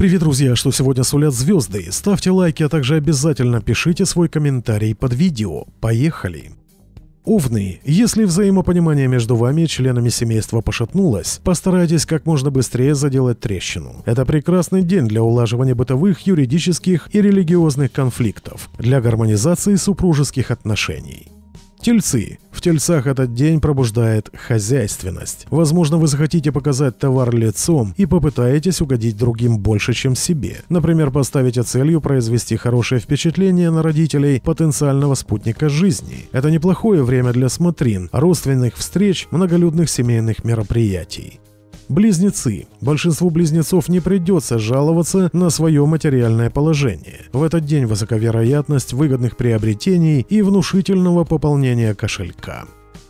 Привет, друзья, что сегодня сулят звезды. Ставьте лайки, а также обязательно пишите свой комментарий под видео. Поехали! Овны, если взаимопонимание между вами и членами семейства пошатнулось, постарайтесь как можно быстрее заделать трещину. Это прекрасный день для улаживания бытовых, юридических и религиозных конфликтов, для гармонизации супружеских отношений. Тельцы. В тельцах этот день пробуждает хозяйственность. Возможно, вы захотите показать товар лицом и попытаетесь угодить другим больше, чем себе. Например, поставите целью произвести хорошее впечатление на родителей потенциального спутника жизни. Это неплохое время для смотрин, родственных встреч, многолюдных семейных мероприятий. Близнецы. Большинству близнецов не придется жаловаться на свое материальное положение. В этот день высока вероятность выгодных приобретений и внушительного пополнения кошелька.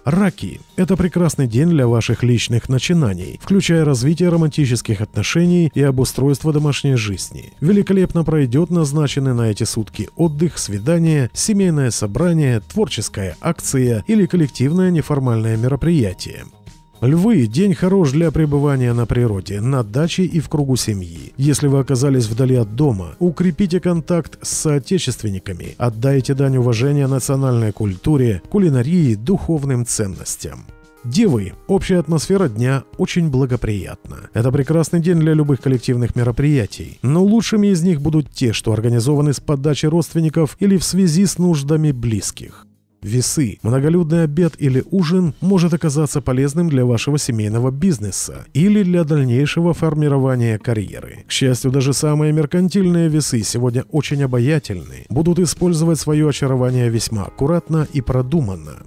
Раки – это прекрасный день для ваших личных начинаний, включая развитие романтических отношений и обустройство домашней жизни. Великолепно пройдет назначенный на эти сутки отдых, свидание, семейное собрание, творческая акция или коллективное неформальное мероприятие. Львы – день хорош для пребывания на природе, на даче и в кругу семьи. Если вы оказались вдали от дома, укрепите контакт с соотечественниками, отдайте дань уважения национальной культуре, кулинарии, духовным ценностям. Девы, общая атмосфера дня очень благоприятна. Это прекрасный день для любых коллективных мероприятий, но лучшими из них будут те, что организованы с подачи родственников или в связи с нуждами близких. Весы. Многолюдный обед или ужин может оказаться полезным для вашего семейного бизнеса или для дальнейшего формирования карьеры. К счастью, даже самые меркантильные весы сегодня очень обаятельны, будут использовать свое очарование весьма аккуратно и продуманно.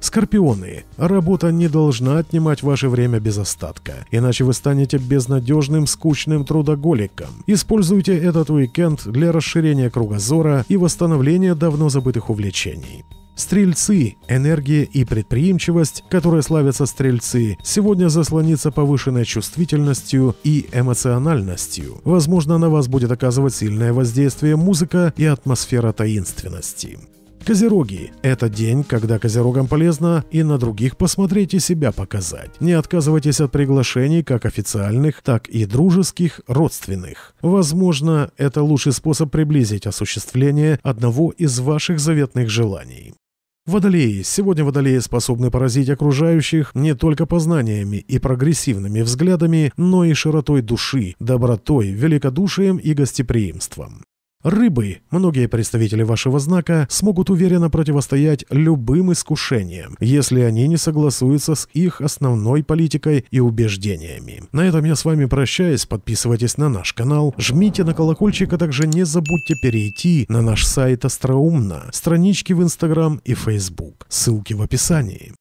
Скорпионы, работа не должна отнимать ваше время без остатка, иначе вы станете безнадежным, скучным трудоголиком. Используйте этот уикенд для расширения кругозора и восстановления давно забытых увлечений. Стрельцы, энергия и предприимчивость, которой славятся стрельцы, сегодня заслонится повышенной чувствительностью и эмоциональностью. Возможно, на вас будет оказывать сильное воздействие музыка и атмосфера таинственности. Козероги – это день, когда козерогам полезно и на других посмотреть и себя показать. Не отказывайтесь от приглашений, как официальных, так и дружеских, родственных. Возможно, это лучший способ приблизить осуществление одного из ваших заветных желаний. Водолеи. Сегодня водолеи способны поразить окружающих не только познаниями и прогрессивными взглядами, но и широтой души, добротой, великодушием и гостеприимством. Рыбы. Многие представители вашего знака смогут уверенно противостоять любым искушениям, если они не согласуются с их основной политикой и убеждениями. На этом я с вами прощаюсь. Подписывайтесь на наш канал, жмите на колокольчик, а также не забудьте перейти на наш сайт Остроумно, странички в Инстаграм и Фейсбук. Ссылки в описании.